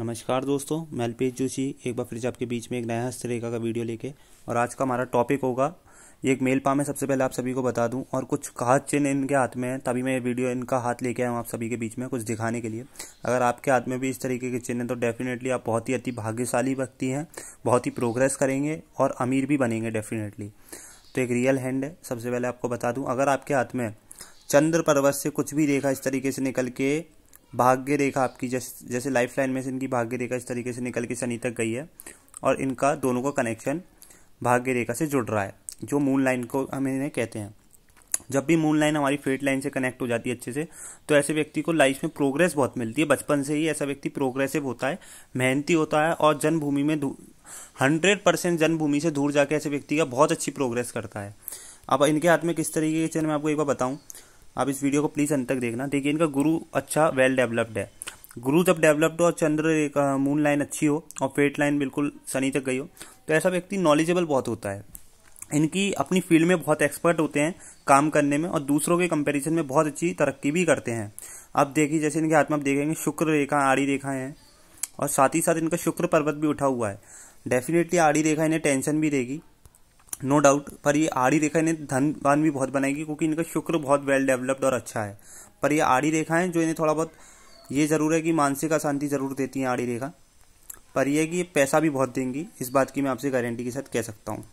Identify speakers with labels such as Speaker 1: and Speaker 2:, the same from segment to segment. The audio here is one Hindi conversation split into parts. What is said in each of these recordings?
Speaker 1: नमस्कार दोस्तों मैं अल्पेश जोशी एक बार फिर से आपके बीच में एक नया हस्तरेखा का वीडियो लेके और आज का हमारा टॉपिक होगा ये एक मेल पा में सबसे पहले आप सभी को बता दूं और कुछ खास चिन्ह इनके हाथ में है तभी मैं ये वीडियो इनका हाथ लेके आया हूँ आप सभी के बीच में कुछ दिखाने के लिए अगर आपके हाथ में भी इस तरीके के चिन्ह तो डेफिनेटली आप बहुत ही अति भाग्यशाली व्यक्ति हैं बहुत ही प्रोग्रेस करेंगे और अमीर भी बनेंगे डेफिनेटली तो एक रियल हैंड है सबसे पहले आपको बता दूँ अगर आपके हाथ में चंद्र पर्वत से कुछ भी रेखा इस तरीके से निकल के भाग्य रेखा आपकी जैसे जैसे लाइफ लाइन में से इनकी भाग्य रेखा इस तरीके से निकल के शनि तक गई है और इनका दोनों का कनेक्शन भाग्य रेखा से जुड़ रहा है जो मून लाइन को हम इन्हें कहते हैं जब भी मून लाइन हमारी फेट लाइन से कनेक्ट हो जाती है अच्छे से तो ऐसे व्यक्ति को लाइफ में प्रोग्रेस बहुत मिलती है बचपन से ही ऐसा व्यक्ति प्रोग्रेसिव होता है मेहनती होता है और जन्मभूमि में हंड्रेड परसेंट जन्मभूमि से दूर जाके ऐसे व्यक्ति का बहुत अच्छी प्रोग्रेस करता है अब इनके हाथ में किस तरीके के चिन्ह मैं आपको एक बार बताऊं आप इस वीडियो को प्लीज अंत तक देखना देखिए इनका गुरु अच्छा वेल डेवलप्ड है गुरु जब डेवलप्ड हो और चंद्र मून लाइन अच्छी हो और फेट लाइन बिल्कुल सनी तक गई हो तो ऐसा व्यक्ति नॉलेजेबल बहुत होता है इनकी अपनी फील्ड में बहुत एक्सपर्ट होते हैं काम करने में और दूसरों के कंपेरिजन में बहुत अच्छी तरक्की भी करते हैं अब देखिए जैसे इनके हाथ में आप देखेंगे शुक्र रेखा आड़ी रेखाएं हैं और साथ ही साथ इनका शुक्र पर्वत भी उठा हुआ है डेफिनेटली आड़ी रेखा इन्हें टेंशन भी देगी नो no डाउट पर ये आड़ी रेखा इन्हें धनवान भी बहुत बनाएगी क्योंकि इनका शुक्र बहुत वेल डेवलप्ड और अच्छा है पर ये आड़ी रेखाएं जो इन्हें थोड़ा बहुत ये ज़रूर है कि मानसिक अशांति ज़रूर देती हैं आड़ी रेखा पर यह कि पैसा भी बहुत देंगी इस बात की मैं आपसे गारंटी के साथ कह सकता हूँ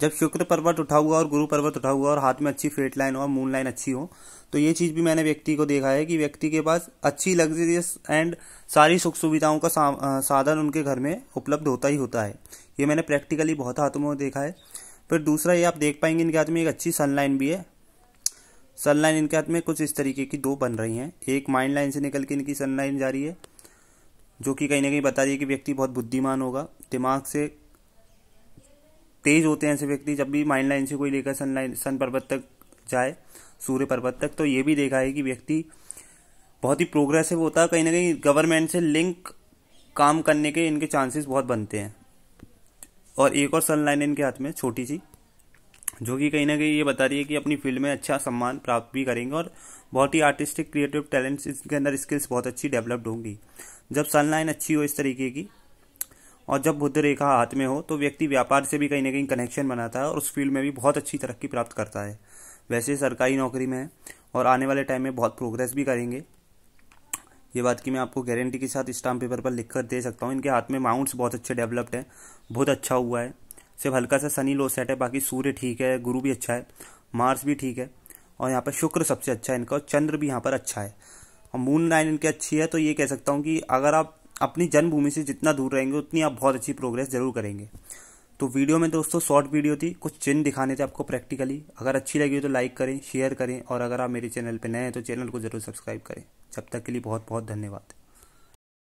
Speaker 1: जब शुक्र पर्वत उठा हुआ और गुरु पर्वत उठा हुआ और हाथ में अच्छी फेट लाइन हो और मून लाइन अच्छी हो तो ये चीज़ भी मैंने व्यक्ति को देखा है कि व्यक्ति के पास अच्छी लग्जरियस एंड सारी सुख सुविधाओं का साधन उनके घर में उपलब्ध होता ही होता है ये मैंने प्रैक्टिकली बहुत हाथों में देखा है फिर दूसरा ये आप देख पाएंगे इनके हाथ में एक अच्छी सनलाइन भी है सनलाइन इनके हाथ में कुछ इस तरीके की दो बन रही हैं एक माइंड लाइन से निकल के इनकी सनलाइन जा रही है जो कि कहीं ना कहीं बता रही है कि व्यक्ति बहुत बुद्धिमान होगा दिमाग से तेज होते हैं ऐसे व्यक्ति जब भी माइंड लाइन से कोई लेकर सन लाइन सन पर्वत तक जाए सूर्य पर्वत तक तो ये भी देखा है कि व्यक्ति बहुत ही प्रोग्रेसिव होता है कहीं ना कहीं गवर्नमेंट से लिंक काम करने के इनके चांसेस बहुत बनते हैं और एक और सन लाइन इनके हाथ में छोटी सी जो कि कहीं ना कहीं ये बता रही है कि अपनी फील्ड में अच्छा सम्मान प्राप्त भी करेंगे और बहुत ही आर्टिस्टिक क्रिएटिव टैलेंट्स इसके अंदर स्किल्स बहुत अच्छी डेवलप्ड होंगी जब सनलाइन अच्छी हो इस तरीके की और जब बुद्ध रेखा हाथ में हो तो व्यक्ति व्यापार से भी कहीं ना कहीं कनेक्शन बनाता है और उस फील्ड में भी बहुत अच्छी तरक्की प्राप्त करता है वैसे सरकारी नौकरी में है और आने वाले टाइम में बहुत प्रोग्रेस भी करेंगे ये बात की मैं आपको गारंटी के साथ स्टाम्प पेपर पर लिख कर दे सकता हूँ इनके हाथ में माउंट्स बहुत अच्छे डेवलप्ड हैं बहुत अच्छा हुआ है सिर्फ हल्का सा सनी लो सेट है बाकी सूर्य ठीक है गुरु भी अच्छा है मार्स भी ठीक है और यहाँ पर शुक्र सबसे अच्छा है इनका और चंद्र भी यहाँ पर अच्छा है और मून लाइन इनकी अच्छी है तो ये कह सकता हूँ कि अगर आप अपनी जन्मभूमि से जितना दूर रहेंगे उतनी आप बहुत अच्छी प्रोग्रेस जरूर करेंगे तो वीडियो में दोस्तों शॉर्ट वीडियो थी कुछ चिन्ह दिखाने थे आपको प्रैक्टिकली अगर अच्छी लगी हो तो लाइक करें शेयर करें और अगर आप मेरे चैनल पर नए हैं तो चैनल को जरूर सब्सक्राइब करें जब तक के लिए बहुत बहुत धन्यवाद